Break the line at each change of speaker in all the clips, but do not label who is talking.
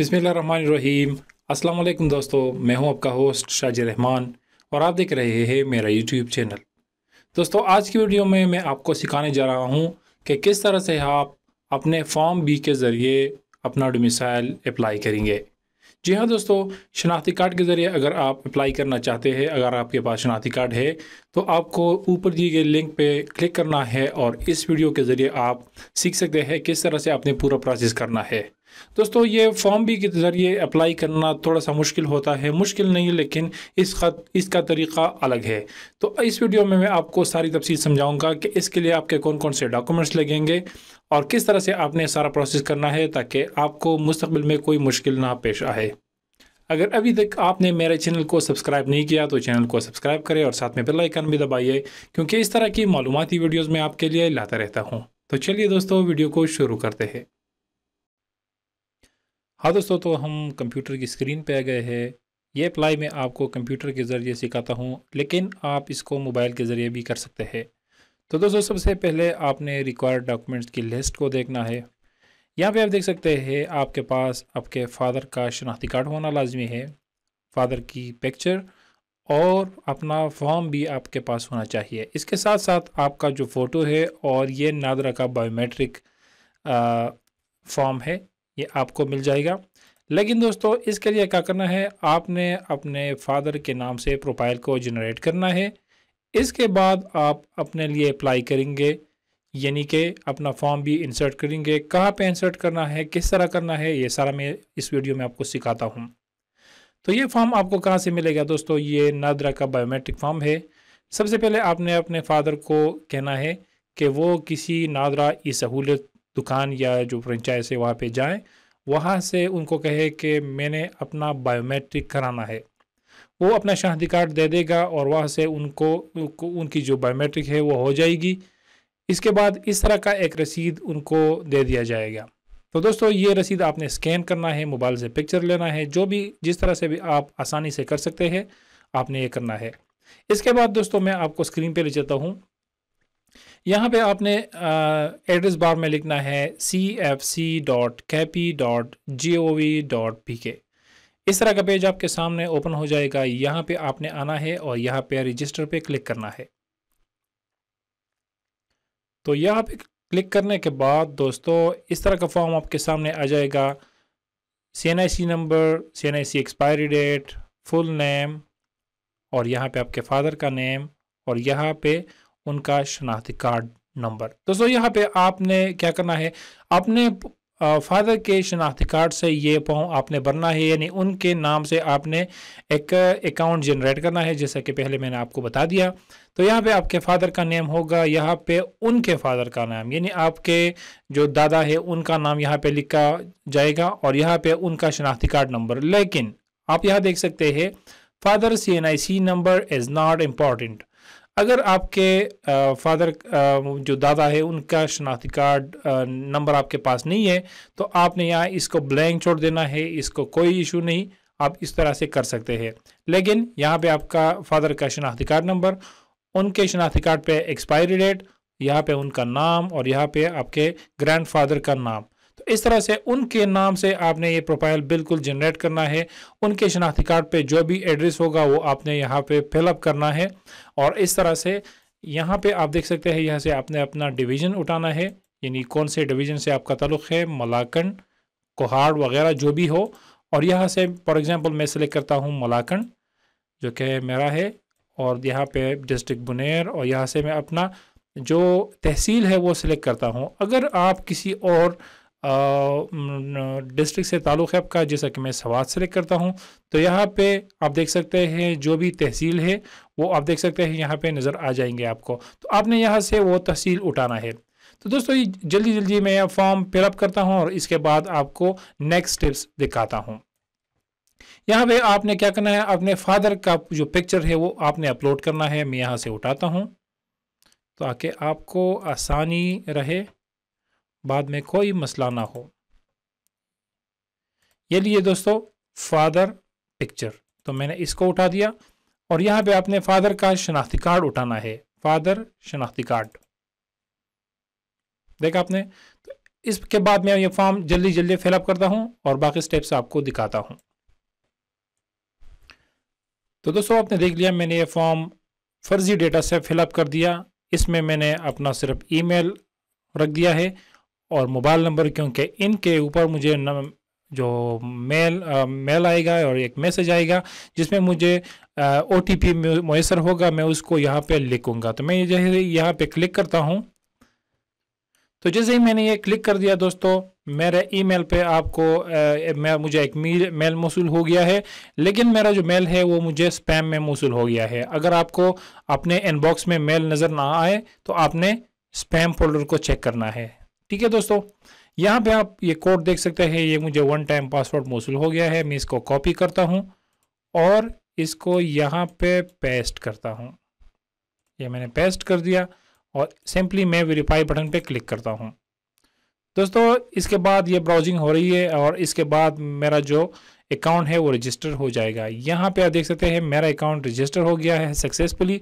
बिसमीम अस्सलाम दोस्तों मैं हूं आपका होस्ट शाजिर रहमान और आप देख रहे हैं मेरा यूट्यूब चैनल दोस्तों आज की वीडियो में मैं आपको सिखाने जा रहा हूं कि किस तरह से आप अपने फॉर्म बी के ज़रिए अपना डोमिसाइल अप्लाई करेंगे जी हाँ दोस्तों शनाख्ती कार्ड के ज़रिए अगर आप अप्लाई करना चाहते हैं अगर आपके पास शनाख्ती कार्ड है तो आपको ऊपर दिए गए लिंक पे क्लिक करना है और इस वीडियो के ज़रिए आप सीख सकते हैं किस तरह से आपने पूरा प्रोसेस करना है दोस्तों ये फॉर्म भी के ज़रिए अप्लाई करना थोड़ा सा मुश्किल होता है मुश्किल नहीं लेकिन इस खत इसका तरीका अलग है तो इस वीडियो में मैं आपको सारी तफसील समझाऊंगा कि इसके लिए आपके कौन कौन से डॉक्यूमेंट्स लगेंगे और किस तरह से आपने सारा प्रोसेस करना है ताकि आपको मुस्तबिल में कोई मुश्किल ना पेश आए अगर अभी तक आपने मेरे चैनल को सब्सक्राइब नहीं किया तो चैनल को सब्सक्राइब करें और साथ में बेल आइकन भी दबाइए क्योंकि इस तरह की मालूमती वीडियोज़ में आपके लिए लाता रहता हूँ तो चलिए दोस्तों वीडियो को शुरू करते हैं हाँ दोस्तों तो हम कंप्यूटर की स्क्रीन पे आ गए हैं ये अप्लाई मैं आपको कंप्यूटर के ज़रिए सिखाता हूँ लेकिन आप इसको मोबाइल के ज़रिए भी कर सकते हैं तो दोस्तों सबसे पहले आपने रिक्वायर्ड डॉक्यूमेंट्स की लिस्ट को देखना है यहाँ पे आप देख सकते हैं आपके पास आपके फादर का शनाख्ती कार्ड होना लाजमी है फादर की पिक्चर और अपना फॉर्म भी आपके पास होना चाहिए इसके साथ साथ आपका जो फ़ोटो है और ये नादरा का बायोमेट्रिक फॉर्म है ये आपको मिल जाएगा लेकिन दोस्तों इसके लिए क्या करना है आपने अपने फादर के नाम से प्रोफाइल को जनरेट करना है इसके बाद आप अपने लिए अप्लाई करेंगे यानी कि अपना फॉर्म भी इंसर्ट करेंगे कहाँ पे इंसर्ट करना है किस तरह करना है ये सारा मैं इस वीडियो में आपको सिखाता हूँ तो ये फॉर्म आपको कहाँ से मिलेगा दोस्तों ये नादरा का बायोमेट्रिक फॉर्म है सबसे पहले आपने अपने फादर को कहना है कि वो किसी नादरा ई सहूलत दुकान या जो फ्रेंचाइज है वहाँ पे जाएं वहाँ से उनको कहे कि मैंने अपना बायोमेट्रिक कराना है वो अपना शादी कार्ड दे देगा और वहाँ से उनको उनकी जो बायोमेट्रिक है वो हो जाएगी इसके बाद इस तरह का एक रसीद उनको दे दिया जाएगा तो दोस्तों ये रसीद आपने स्कैन करना है मोबाइल से पिक्चर लेना है जो भी जिस तरह से भी आप आसानी से कर सकते हैं आपने ये करना है इसके बाद दोस्तों मैं आपको स्क्रीन पे ले जाता हूँ यहाँ पे आपने एड्रेस बार में लिखना है C F C dot KP dot G O V dot P K इस तरह का पेज आपके सामने ओपन हो जाएगा यहाँ पे आपने आना है और यहाँ पे रजिस्टर पे क्लिक करना है तो यहाँ पे क्लिक करने के बाद दोस्तों इस तरह का फॉर्म आपके सामने आ जाएगा C N I C number C N I C expiry date full name और यहाँ पे आपके फादर का नेम और यहाँ पे उनका शनाख्ती कार्ड नंबर दोस्तों यहाँ पे आपने क्या करना है अपने फादर के शनाख्ती कार्ड से ये फॉर्म आपने भरना है यानी उनके नाम से आपने एक अकाउंट जनरेट करना है जैसा कि पहले मैंने आपको बता दिया तो यहाँ पे आपके फादर का नेम होगा यहाँ पे उनके फादर का नाम यानी आपके जो दादा है उनका नाम यहाँ पे लिखा जाएगा और यहाँ पे उनका शनाख्ती कार्ड नंबर लेकिन आप यहाँ देख सकते हैं father C N I C number is not important अगर आपके फादर जो दादा है उनका शनाख्ती कार्ड नंबर आपके पास नहीं है तो आपने यहाँ इसको ब्लैंक छोड़ देना है इसको कोई इशू नहीं आप इस तरह से कर सकते हैं लेकिन यहाँ पे आपका फादर का शनाख्ती कार्ड नंबर उनके शनाख्ती कार्ड पे एक्सपायरी डेट यहाँ पे उनका नाम और यहाँ पे आपके ग्रैंडफादर का नाम तो इस तरह से उनके नाम से आपने ये प्रोफाइल बिल्कुल जनरेट करना है उनके शनाख्ती कार्ड पे जो भी एड्रेस होगा वो आपने यहाँ पे फिलअप करना है और इस तरह से यहाँ पे आप देख सकते हैं यहाँ से आपने अपना डिवीज़न उठाना है यानी कौन से डिवीज़न से आपका ताल्लुक है मलाकन कोहाड़ वगैरह जो भी हो और यहाँ से फॉर एग्ज़ाम्पल मैं सिलेक्ट करता हूँ मलाकन जो कि मेरा है और यहाँ पे डिस्ट्रिक्ट बुनेर और यहाँ से मैं अपना जो तहसील है वो सिलेक्ट करता हूँ अगर आप किसी और डिस्ट्रिक्ट से ताल्लुक़ है आपका जैसा कि मैं सवाद सेलेक्ट करता हूँ तो यहाँ पे आप देख सकते हैं जो भी तहसील है वो आप देख सकते हैं यहाँ पे नज़र आ जाएंगे आपको तो आपने यहाँ से वो तहसील उठाना है तो दोस्तों ये जल्दी जल्दी मैं फॉर्म फिलअप करता हूँ और इसके बाद आपको नेक्स्ट स्टेप्स दिखाता हूँ यहाँ पे आपने क्या करना है अपने फादर का जो पिक्चर है वो आपने अपलोड करना है मैं यहाँ से उठाता हूँ ताकि आपको आसानी रहे बाद में कोई मसला ना हो ये लिए दोस्तों फादर पिक्चर तो मैंने इसको उठा दिया और यहां पे आपने फादर का शनाख्ती कार्ड उठाना है फादर शनाख्ती कार्ड देखा आपने तो इसके बाद मैं ये फॉर्म जल्दी जल्दी फिलअप करता हूं और बाकी स्टेप्स आपको दिखाता हूं तो दोस्तों आपने देख लिया मैंने ये फॉर्म फर्जी डेटा से फिलअप कर दिया इसमें मैंने अपना सिर्फ ईमेल रख दिया है और मोबाइल नंबर क्योंकि इनके ऊपर मुझे न, जो मेल आ, मेल आएगा और एक मैसेज आएगा जिसमें मुझे ओ टी पी मैसर होगा मैं उसको यहाँ पे लिखूँगा तो मैं जैसे यहाँ पे क्लिक करता हूँ तो जैसे ही मैंने ये क्लिक कर दिया दोस्तों मेरे ईमेल पे आपको आ, मैं मुझे एक मेल मौसू हो गया है लेकिन मेरा जो मेल है वो मुझे स्पैम में मौसू हो गया है अगर आपको अपने इनबॉक्स में मेल नज़र ना आए तो आपने स्पैम फोल्डर को चेक करना है ठीक है दोस्तों यहाँ पे आप ये कोड देख सकते हैं ये मुझे वन टाइम पासवर्ड मौसू हो गया है मैं इसको कॉपी करता हूँ और इसको यहाँ पे पेस्ट करता हूँ ये मैंने पेस्ट कर दिया और सिंपली मैं वेरीफाई बटन पे क्लिक करता हूँ दोस्तों इसके बाद ये ब्राउजिंग हो रही है और इसके बाद मेरा जो अकाउंट है वो रजिस्टर हो जाएगा यहाँ पे आप देख सकते हैं मेरा अकाउंट रजिस्टर हो गया है सक्सेसफुली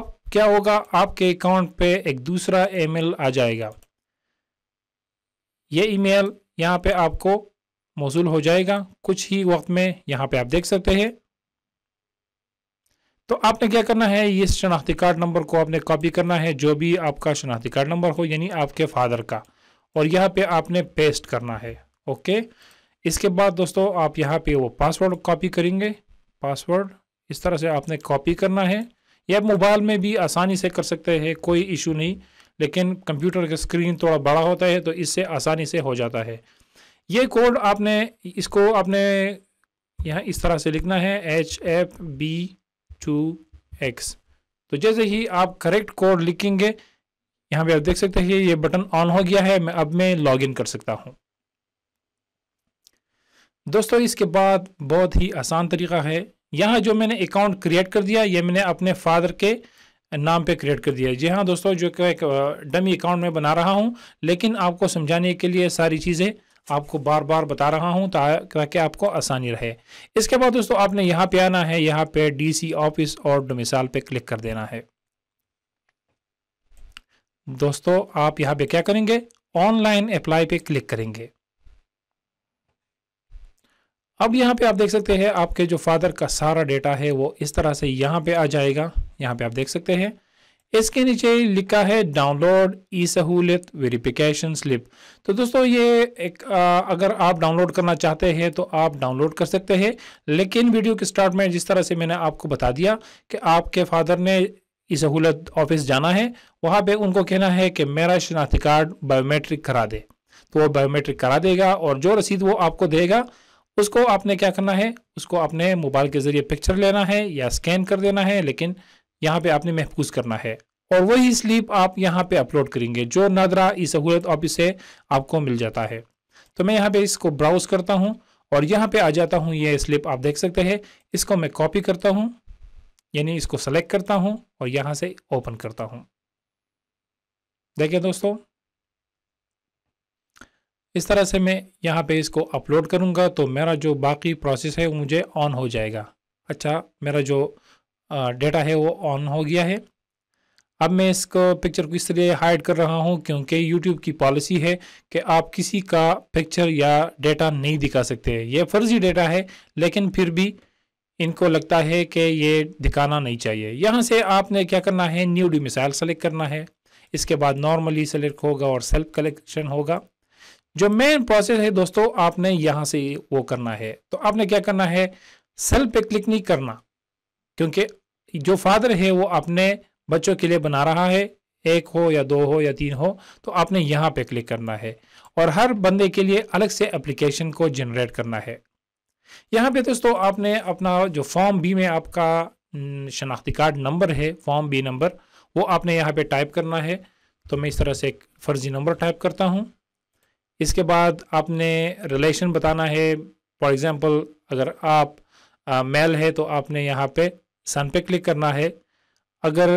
अब क्या होगा आपके अकाउंट पे एक दूसरा ईमेल आ जाएगा ये ईमेल यहाँ पे आपको मौसू हो जाएगा कुछ ही वक्त में यहाँ पे आप देख सकते हैं तो आपने क्या करना है ये शनाख्ती कार्ड नंबर को आपने कॉपी करना है जो भी आपका शनाख्ती कार्ड नंबर हो यानी आपके फादर का और यहाँ पे आपने पेस्ट करना है ओके इसके बाद दोस्तों आप यहाँ पे वो पासवर्ड कॉपी करेंगे पासवर्ड इस तरह से आपने कॉपी करना है या मोबाइल में भी आसानी से कर सकते हैं कोई इशू नहीं लेकिन कंप्यूटर का स्क्रीन थोड़ा बड़ा होता है तो इससे आसानी से हो जाता है ये कोड आपने इसको आपने यहाँ इस तरह से लिखना है H F B two X तो जैसे ही आप करेक्ट कोड लिखेंगे यहाँ पे आप देख सकते हैं ये बटन ऑन हो गया है मैं अब मैं लॉगिन कर सकता हूँ दोस्तों इसके बाद बहुत ही आसान तरीका है यहाँ जो मैंने अकाउंट क्रिएट कर दिया ये मैंने अपने फादर के नाम पे क्रिएट कर दिया है जी हाँ दोस्तों जो एक डमी अकाउंट में बना रहा हूँ लेकिन आपको समझाने के लिए सारी चीज़ें आपको बार बार बता रहा हूं ताकि आपको आसानी रहे इसके बाद दोस्तों आपने यहां पे आना है यहां पे डीसी ऑफिस और डोमिसाल पे क्लिक कर देना है दोस्तों आप यहां पे क्या करेंगे ऑनलाइन अप्लाई पे क्लिक करेंगे अब यहां पे आप देख सकते हैं आपके जो फादर का सारा डेटा है वो इस तरह से यहां पे आ जाएगा यहाँ पे आप देख सकते हैं इसके नीचे लिखा है डाउनलोड ई सहूलियत वेरिफिकेशन स्लिप तो दोस्तों ये एक आ, अगर आप डाउनलोड करना चाहते हैं तो आप डाउनलोड कर सकते हैं लेकिन वीडियो के स्टार्ट में जिस तरह से मैंने आपको बता दिया कि आपके फादर ने ई सहूलत ऑफिस जाना है वहाँ पे उनको कहना है कि मेरा शनाख्ती कार्ड बायोमेट्रिक करा दे तो वो बायोमेट्रिक करा देगा और जो रसीद वो आपको देगा उसको आपने क्या करना है उसको अपने मोबाइल के ज़रिए पिक्चर लेना है या स्कैन कर देना है लेकिन यहाँ पे आपने महफूज करना है और वही स्लिप आप यहाँ पे अपलोड करेंगे जो नदरा सहूलत ऑफिस है आपको मिल जाता है तो मैं यहाँ पे इसको ब्राउज करता हूँ और यहाँ पे आ जाता हूँ ये स्लिप आप देख सकते हैं इसको मैं कॉपी करता हूँ यानी इसको सेलेक्ट करता हूँ और यहाँ से ओपन करता हूँ देखिए दोस्तों इस तरह से मैं यहाँ पे इसको अपलोड करूँगा तो मेरा जो बाकी प्रोसेस है वो मुझे ऑन हो जाएगा अच्छा मेरा जो डेटा है वो ऑन हो गया है अब मैं इसको पिक्चर को इसलिए हाइड कर रहा हूँ क्योंकि यूट्यूब की पॉलिसी है कि आप किसी का पिक्चर या डेटा नहीं दिखा सकते ये फर्जी डेटा है लेकिन फिर भी इनको लगता है कि ये दिखाना नहीं चाहिए यहाँ से आपने क्या करना है न्यू डी मिसाइल सेलेक्ट करना है इसके बाद नॉर्मली सेलेक्ट होगा और सेल्फ कलेक्शन होगा जो मेन प्रोसेस है दोस्तों आपने यहाँ से वो करना है तो आपने क्या करना है सेल्फ पे क्लिक नहीं करना क्योंकि जो फादर है वो अपने बच्चों के लिए बना रहा है एक हो या दो हो या तीन हो तो आपने यहाँ पे क्लिक करना है और हर बंदे के लिए अलग से एप्लीकेशन को जनरेट करना है यहाँ पे दोस्तों आपने अपना जो फॉर्म बी में आपका शनाख्ती कार्ड नंबर है फॉर्म बी नंबर वो आपने यहाँ पे टाइप करना है तो मैं इस तरह से एक फर्जी नंबर टाइप करता हूँ इसके बाद आपने रिलेशन बताना है फॉर एग्ज़ाम्पल अगर आप मेल है तो आपने यहाँ पर सन पे क्लिक करना है अगर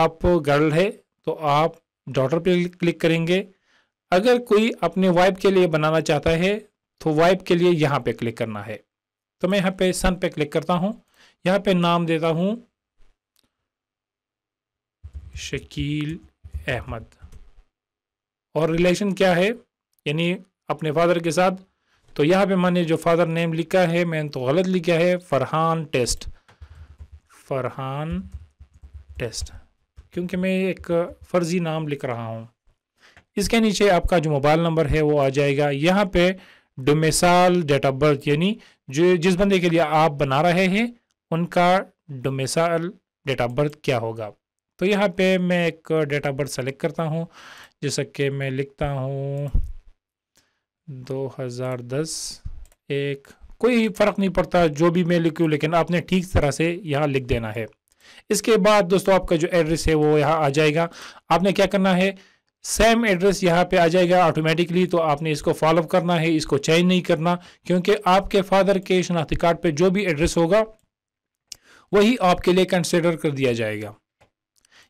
आप गर्ल है तो आप डॉटर पे क्लिक करेंगे अगर कोई अपने वाइफ के लिए बनाना चाहता है तो वाइफ के लिए यहाँ पे क्लिक करना है तो मैं यहाँ पे सन पे क्लिक करता हूँ यहाँ पे नाम देता हूँ शकील अहमद और रिलेशन क्या है यानी अपने फादर के साथ तो यहाँ पे मैंने जो फादर नेम लिखा है मैंने तो गलत लिखा है फरहान टेस्ट फरहान टेस्ट क्योंकि मैं एक फ़र्ज़ी नाम लिख रहा हूँ इसके नीचे आपका जो मोबाइल नंबर है वो आ जाएगा यहाँ पे डोमेसाल डेट ऑफ बर्थ यानी जो जिस बंदे के लिए आप बना रहे हैं उनका डोमेसाल डेट ऑफ बर्थ क्या होगा तो यहाँ पे मैं एक डेट ऑफ बर्थ सेलेक्ट करता हूँ जैसा कि मैं लिखता हूँ 2010 एक कोई फ़र्क नहीं पड़ता जो भी मैं लिखूँ लेकिन आपने ठीक तरह से यहाँ लिख देना है इसके बाद दोस्तों आपका जो एड्रेस है वो यहाँ आ जाएगा आपने क्या करना है सेम एड्रेस यहाँ पे आ जाएगा ऑटोमेटिकली तो आपने इसको फॉलोअप करना है इसको चेंज नहीं करना क्योंकि आपके फादर के शनाख्ती कार्ड पर जो भी एड्रेस होगा वही आपके लिए कंसिडर कर दिया जाएगा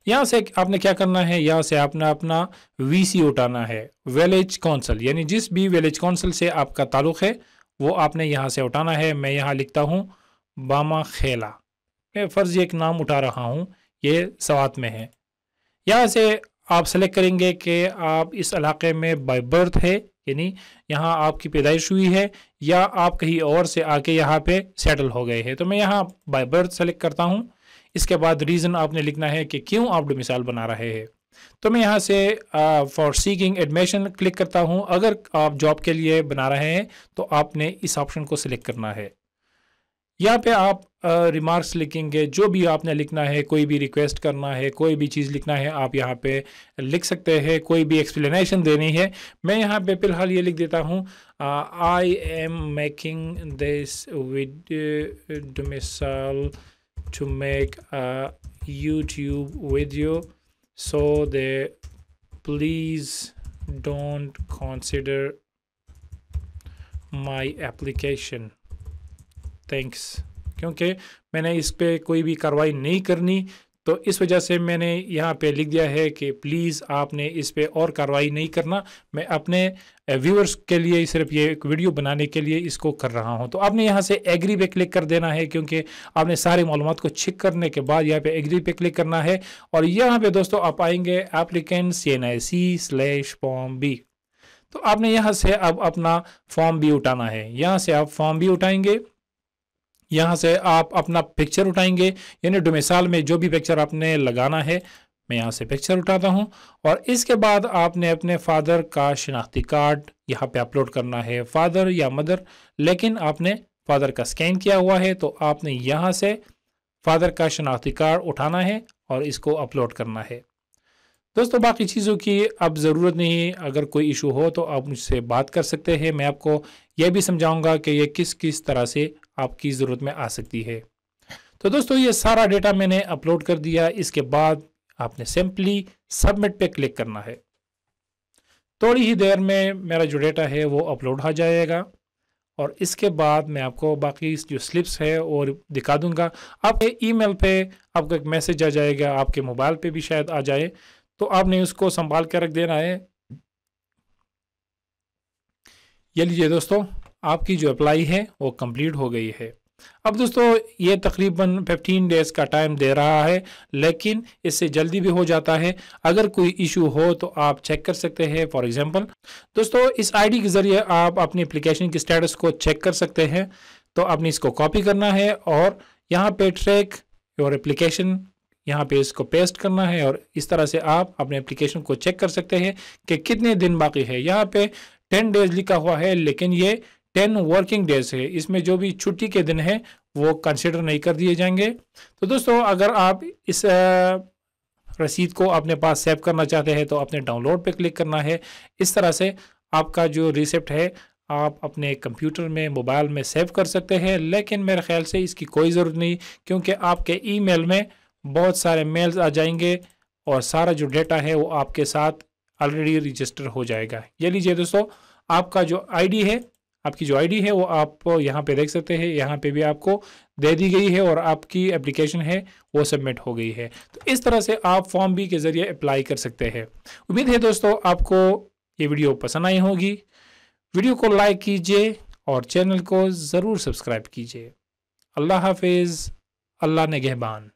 यहाँ से आपने क्या करना है यहाँ से आपने अपना वीसी उठाना है विलेज काउंसिल यानी जिस भी विलेज काउंसिल से आपका ताल्लुक है वो आपने यहाँ से उठाना है मैं यहाँ लिखता हूँ बामा खेला मैं फ़र्ज़ एक नाम उठा रहा हूँ ये सवात में है यहाँ से आप सेलेक्ट करेंगे कि आप इस इलाके में बाई बर्थ है यानी यहाँ आपकी पैदाइश हुई है या आप कहीं और से आके यहाँ पे सेटल हो गए हैं तो मैं यहाँ बाई बर्थ सेलेक्ट करता हूँ इसके बाद रीज़न आपने लिखना है कि क्यों आप डोमिसाइल बना रहे हैं तो मैं यहाँ से फॉर सीकिंग एडमिशन क्लिक करता हूँ अगर आप जॉब के लिए बना रहे हैं तो आपने इस ऑप्शन को सिलेक्ट करना है यहाँ पे आप रिमार्क्स लिखेंगे जो भी आपने लिखना है कोई भी रिक्वेस्ट करना है कोई भी चीज़ लिखना है आप यहाँ पे लिख सकते हैं कोई भी एक्सप्लेनेशन देनी है मैं यहाँ पे फ़िलहाल ये लिख देता हूँ I am making this with domicile to make YouTube video so they please don't consider my application thanks क्योंकि मैंने इस पर कोई भी कार्रवाई नहीं करनी तो इस वजह से मैंने यहाँ पे लिख दिया है कि प्लीज़ आपने इस पर और कार्रवाई नहीं करना मैं अपने व्यूअर्स के लिए सिर्फ ये एक वीडियो बनाने के लिए इसको कर रहा हूँ तो आपने यहाँ से एग्री पे क्लिक कर देना है क्योंकि आपने सारी मालूम को छिक करने के बाद यहाँ पे एग्री पे क्लिक करना है और यहाँ पे दोस्तों आप आएंगे applicant C N I C slash form B तो आपने यहाँ से अब अपना फॉर्म भी उठाना है यहाँ से आप फॉर्म भी उठाएंगे यहाँ से आप अपना पिक्चर उठाएंगे यानी डोमिसाइल में जो भी पिक्चर आपने लगाना है मैं यहाँ से पिक्चर उठाता हूँ और इसके बाद आपने अपने फादर का शिनाख्ती कार्ड यहाँ पे अपलोड करना है फादर या मदर लेकिन आपने फादर का स्कैन किया हुआ है तो आपने यहाँ से फादर का शनाख्ती कार्ड उठाना है और इसको अपलोड करना है दोस्तों बाकी चीज़ों की अब ज़रूरत नहीं अगर कोई इशू हो तो आप मुझसे बात कर सकते हैं मैं आपको यह भी समझाऊंगा कि यह किस किस तरह से आपकी ज़रूरत में आ सकती है तो दोस्तों ये सारा डेटा मैंने अपलोड कर दिया इसके बाद आपने सिंपली सबमिट पे क्लिक करना है थोड़ी ही देर में मेरा जो डेटा है वो अपलोड हो जाएगा और इसके बाद मैं आपको बाकी जो स्लिप्स है और दिखा दूंगा आपके ईमेल पे आपको एक मैसेज आ जाएगा आपके मोबाइल पे भी शायद आ जाए तो आपने उसको संभाल कर रख देना है ये लीजिए दोस्तों आपकी जो अप्लाई है वो कंप्लीट हो गई है अब दोस्तों ये तकरीबन 15 डेज का टाइम दे रहा है लेकिन इससे जल्दी भी हो जाता है अगर कोई इशू हो तो आप चेक कर सकते हैं फॉर एग्जांपल दोस्तों इस आईडी के ज़रिए आप अपनी एप्लीकेशन की स्टेटस को चेक कर सकते हैं तो आपने इसको कॉपी करना है और यहाँ पे ट्रैक योर एप्लीकेशन यहाँ पे इसको पेस्ट करना है और इस तरह से आप अपने एप्लीकेशन को चेक कर सकते हैं कि कितने दिन बाकी है यहाँ पे टेन डेज लिखा हुआ है लेकिन ये टेन वर्किंग डेज है इसमें जो भी छुट्टी के दिन है वो कंसिडर नहीं कर दिए जाएंगे तो दोस्तों अगर आप इस रसीद को अपने पास सेव करना चाहते हैं तो अपने डाउनलोड पे क्लिक करना है इस तरह से आपका जो रिसिप्ट है आप अपने कंप्यूटर में मोबाइल में सेव कर सकते हैं लेकिन मेरे ख्याल से इसकी कोई ज़रूरत नहीं क्योंकि आपके ईमेल में बहुत सारे मेल्स आ जाएंगे और सारा जो डेटा है वो आपके साथ ऑलरेडी रजिस्टर हो जाएगा ये लीजिए दोस्तों आपका जो आईडी है आपकी जो आईडी है वो आप यहाँ पे देख सकते हैं यहाँ पे भी आपको दे दी गई है और आपकी एप्लीकेशन है वो सबमिट हो गई है तो इस तरह से आप फॉर्म बी के ज़रिए अप्लाई कर सकते हैं उम्मीद है दोस्तों आपको ये वीडियो पसंद आई होगी वीडियो को लाइक कीजिए और चैनल को ज़रूर सब्सक्राइब कीजिए अल्लाह हाफिज़ अल्लाह ने गहबान